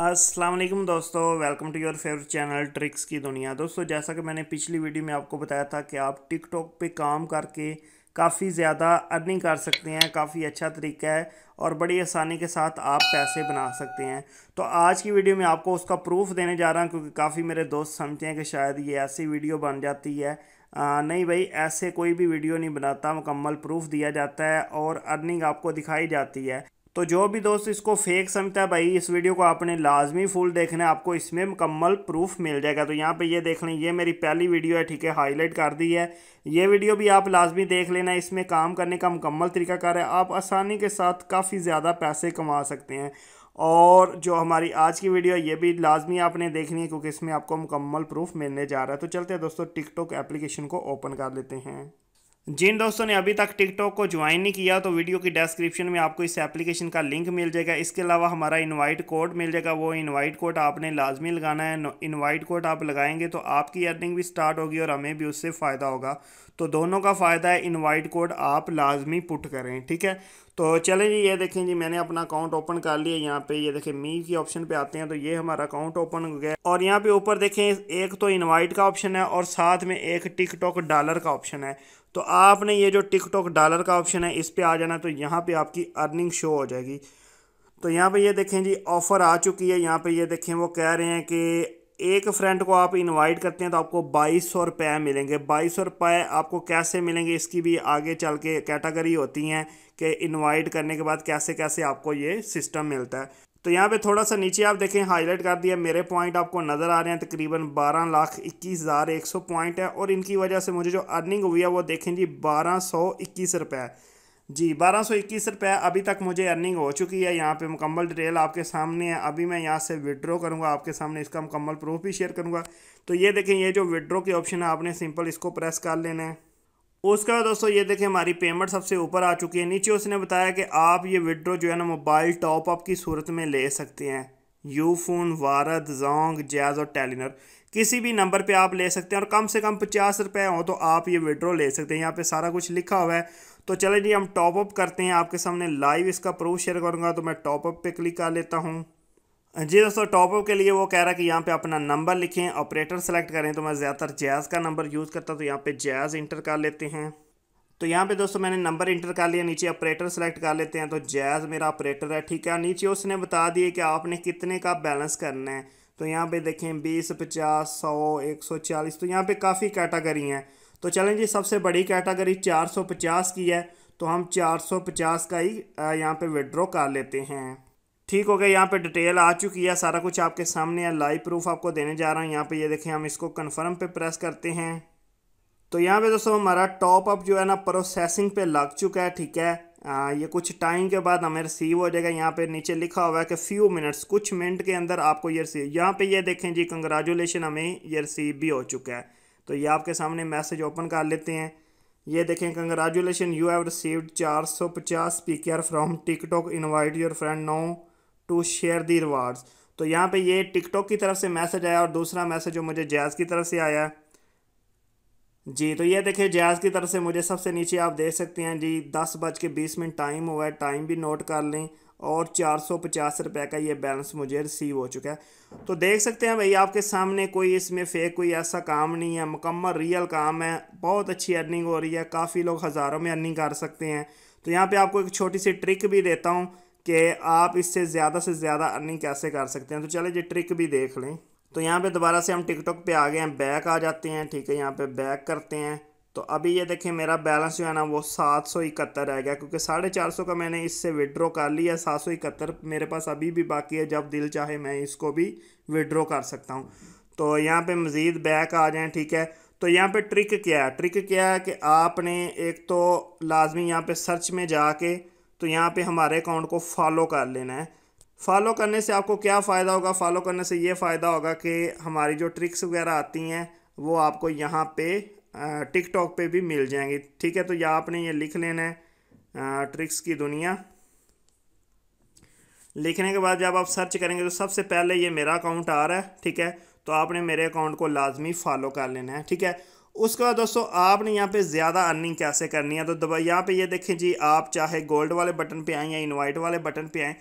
अस्सलाम वालेकुम दोस्तों welcome to your favourite channel tricks की दुनिया दोस्तों जैसा कि मैंने पिछली वीडियो में आपको बताया था कि आप टिकटॉक पे काम करके काफ़ी ज़्यादा अर्निंग कर सकते हैं काफ़ी अच्छा तरीका है और बड़ी आसानी के साथ आप पैसे बना सकते हैं तो आज की वीडियो में आपको उसका प्रूफ देने जा रहा हूँ क्योंकि काफ़ी मेरे दोस्त समझते हैं कि शायद ये ऐसी वीडियो बन जाती है आ, नहीं भाई ऐसे कोई भी वीडियो नहीं बनाता मुकम्मल प्रूफ दिया जाता है और अर्निंग आपको दिखाई जाती है तो जो भी दोस्त इसको फेक समझता है भाई इस वीडियो को आपने लाजमी फुल देखना है आपको इसमें मुकम्मल प्रूफ मिल जाएगा तो यहाँ पे ये देख लें ये मेरी पहली वीडियो है ठीक है हाईलाइट कर दी है ये वीडियो भी आप लाजमी देख लेना इसमें काम करने का मुकम्मल कर है आप आसानी के साथ काफ़ी ज़्यादा पैसे कमा सकते हैं और जो हमारी आज की वीडियो है ये भी लाजमी आपने देखनी है क्योंकि इसमें आपको मुकम्मल प्रूफ मिलने जा रहा है तो चलते हैं दोस्तों टिकटॉक एप्लीकेशन को ओपन कर लेते हैं जिन दोस्तों ने अभी तक टिकटॉक को ज्वाइन नहीं किया तो वीडियो की डिस्क्रिप्शन में आपको इस एप्लीकेशन का लिंक मिल जाएगा इसके अलावा हमारा इनवाइट कोड मिल जाएगा वो इनवाइट कोड आपने लाजमी लगाना है इनवाइट कोड आप लगाएंगे तो आपकी अर्निंग भी स्टार्ट होगी और हमें भी उससे फ़ायदा होगा तो दोनों का फ़ायदा है इन्वाइट कोड आप लाजमी पुट करें ठीक है तो चले जी ये देखें जी मैंने अपना अकाउंट ओपन कर लिया यहाँ पे ये देखें मी के ऑप्शन पे आते हैं तो ये हमारा अकाउंट ओपन हो गया और यहाँ पे ऊपर देखें एक तो इनवाइट का ऑप्शन है और साथ में एक टिकटॉक डॉलर का ऑप्शन है तो आपने ये जो टिकटॉक डॉलर का ऑप्शन है इस पर आ जाना तो यहाँ पर आपकी अर्निंग शो हो जाएगी तो यहाँ पर ये देखें जी ऑफ़र आ चुकी है यहाँ पर ये देखें वो कह रहे हैं कि एक फ्रेंड को आप इनवाइट करते हैं तो आपको बाईस सौ रुपए मिलेंगे बाईस सौ रुपए आपको कैसे मिलेंगे इसकी भी आगे चल के कैटेगरी होती हैं कि इनवाइट करने के बाद कैसे कैसे आपको ये सिस्टम मिलता है तो यहाँ पे थोड़ा सा नीचे आप देखें हाईलाइट कर दिया मेरे पॉइंट आपको नज़र आ रहे हैं तकरीबन बारह लाख इक्कीस हज़ार एक सौ पॉइंट है और इनकी वजह से मुझे जो अर्निंग हुई है वो देखें जी बारह सौ इक्कीस रुपये जी बारह सौ इक्कीस रुपये अभी तक मुझे अर्निंग हो चुकी है यहाँ पे मुकम्मल डिटेल आपके सामने है अभी मैं यहाँ से विड्रॉ करूँगा आपके सामने इसका मुकम्मल प्रूफ भी शेयर करूँगा तो ये देखें ये जो विड्रो के ऑप्शन है आपने सिंपल इसको प्रेस कर लेना है उसके बाद दोस्तों ये देखें हमारी पेमेंट सबसे ऊपर आ चुकी है नीचे उसने बताया कि आप ये विड्रो जो है ना मोबाइल टॉप अप की सूरत में ले सकते हैं यूफोन वारद जोंग जैज़ और टेलिनर किसी भी नंबर पे आप ले सकते हैं और कम से कम पचास रुपये हों तो आप ये विड्रो ले सकते हैं यहाँ पे सारा कुछ लिखा हुआ है तो चले जी हम टॉपअप करते हैं आपके सामने लाइव इसका प्रूफ शेयर करूँगा तो मैं टॉपअप पर क्लिक कर लेता हूँ जी दोस्तों टॉपअप के लिए वो कह रहा है कि यहाँ पे अपना नंबर लिखें ऑपरेटर सेलेक्ट करें तो मैं ज़्यादातर जैज़ का नंबर यूज़ करता तो यहाँ पे जैज़ इंटर कर लेते हैं तो यहाँ पे दोस्तों मैंने नंबर इंटर कर लिया नीचे ऑपरेटर सेलेक्ट कर लेते हैं तो जैज़ मेरा ऑपरेटर है ठीक है नीचे उसने बता दिए कि आपने कितने का बैलेंस करना है तो यहाँ पर देखें बीस पचास सौ एक सौ चालीस तो यहाँ पर काफ़ी कैटागरी हैं तो चलें जी सबसे बड़ी कैटागरी चार सौ पचास की है तो हम चार सौ पचास का ही यहाँ पर विड्रॉ कर लेते हैं ठीक हो गया यहाँ पे डिटेल आ चुकी है सारा कुछ आपके सामने है लाइव प्रूफ आपको देने जा रहा हूँ यहाँ पे ये देखें हम इसको कन्फर्म पे प्रेस करते हैं तो यहाँ पे दोस्तों हमारा टॉप अप जो है ना प्रोसेसिंग पे लग चुका है ठीक है आ, ये कुछ टाइम के बाद हमें रिसीव हो जाएगा यहाँ पे नीचे लिखा हुआ है कि फ्यू मिनट्स कुछ मिनट के अंदर आपको ये रिसीव यहाँ पे ये देखें जी कंग्रेचुलेशन हमें ये रिसीव भी हो चुका है तो ये आपके सामने मैसेज ओपन कर लेते हैं ये देखें कंग्रेचुलेशन यू हैव रिसीव्ड चार सौ पचास P from TikTok invite your friend now to share the rewards तो यहाँ पे ये टिकटॉक की तरफ से मैसेज आया और दूसरा मैसेज जो मुझे जैज़ की तरफ से आया जी तो ये देखिए जैज़ की तरफ से मुझे सबसे नीचे आप देख सकते हैं जी दस बज के बीस मिनट टाइम हुआ है टाइम भी नोट कर लें और चार सौ पचास रुपये का ये बैलेंस मुझे रिसीव हो चुका है तो देख सकते हैं भाई आपके सामने कोई इसमें फेक कोई ऐसा काम नहीं है मुकम्मल रियल काम है बहुत अच्छी अर्निंग हो रही है काफ़ी लोग हज़ारों में अर्निंग कर सकते हैं तो यहाँ पर आपको एक छोटी सी ट्रिक भी देता हूँ कि आप इससे ज़्यादा से ज़्यादा अर्निंग कैसे कर सकते हैं तो चले जी ट्रिक भी देख लें तो यहाँ पे दोबारा से हम टिकटॉक पे आ गए हैं बैक आ जाते हैं ठीक है यहाँ पे बैक करते हैं तो अभी ये देखें मेरा बैलेंस जो है ना वो सात सौ इकहत्तर रह गया क्योंकि साढ़े चार सौ का मैंने इससे विड्रॉ कर लिया सात सौ इकहत्तर मेरे पास अभी भी बाकी है जब दिल चाहे मैं इसको भी विड्रॉ कर सकता हूँ तो यहाँ पे मज़ीद बैक आ जाएँ ठीक है तो यहाँ पे ट्रिक क्या है ट्रिक क्या है कि आपने एक तो लाजमी यहाँ पे सर्च में जाके तो यहाँ पे हमारे अकाउंट को फॉलो कर लेना है फॉलो करने से आपको क्या फ़ायदा होगा फॉलो करने से ये फ़ायदा होगा कि हमारी जो ट्रिक्स वगैरह आती हैं वो आपको यहाँ पे टिकटॉक पे भी मिल जाएंगी ठीक है तो यह आपने ये लिख लेना है ट्रिक्स की दुनिया लिखने के बाद जब आप सर्च करेंगे तो सबसे पहले ये मेरा अकाउंट आ रहा है ठीक है तो आपने मेरे अकाउंट को लाजमी फॉलो कर लेना है ठीक है उसके बाद दोस्तों आपने यहाँ पे ज़्यादा अर्निंग कैसे करनी है तो दबा यहाँ पे ये देखें जी आप चाहे गोल्ड वाले बटन पे आएँ या इनवाइट वाले बटन पे आएँ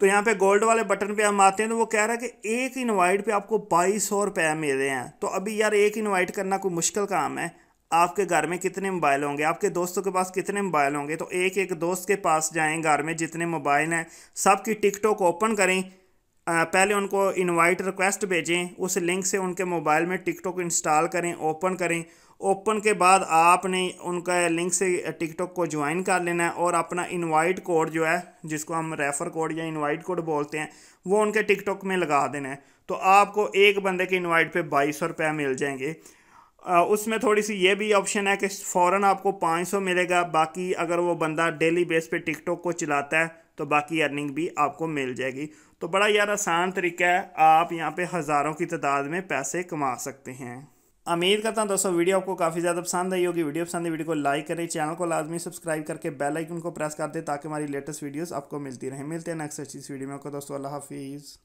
तो यहाँ पे गोल्ड वाले बटन पे हम आते हैं तो वो कह रहा है कि एक इनवाइट पे आपको बाईस सौ रुपए मिल रहे हैं तो अभी यार एक इनवाइट करना कोई मुश्किल काम है आपके घर में कितने मोबाइल होंगे आपके दोस्तों के पास कितने मोबाइल होंगे तो एक एक दोस्त के पास जाएँ घर में जितने मोबाइल हैं सबकी टिकटॉक ओपन करें पहले उनको इनवाइट रिक्वेस्ट भेजें उस लिंक से उनके मोबाइल में टिकटॉक इंस्टॉल करें ओपन करें ओपन के बाद आपने उनका लिंक से टिकटॉक को ज्वाइन कर लेना है और अपना इनवाइट कोड जो है जिसको हम रेफ़र कोड या इनवाइट कोड बोलते हैं वो उनके टिकटॉक में लगा देना है तो आपको एक बंदे के इनवाइट पे बाईस सौ रुपया मिल जाएंगे उसमें थोड़ी सी ये भी ऑप्शन है कि फ़ौर आपको पाँच सौ मिलेगा बाकी अगर वो बंदा डेली बेस पर टिकटॉक को चलाता है तो बाकी अर्निंग भी आपको मिल जाएगी तो बड़ा यार आसान तरीका है आप यहाँ पे हज़ारों की तादाद में पैसे कमा सकते हैं उम्मीद करता हूँ दोस्तों वीडियो आपको काफ़ी ज़्यादा पसंद आई होगी वीडियो पसंद है वीडियो को लाइक करें चैनल को लाजमी सब्सक्राइब करके बेल आइकन को प्रेस कर दें ताकि हमारी लेटेस्ट वीडियोस आपको मिलती रहें मिलते हैं नेक्स्ट अच्छी इस वीडियो में आपको दोस्तों अल्लाह हाफिज़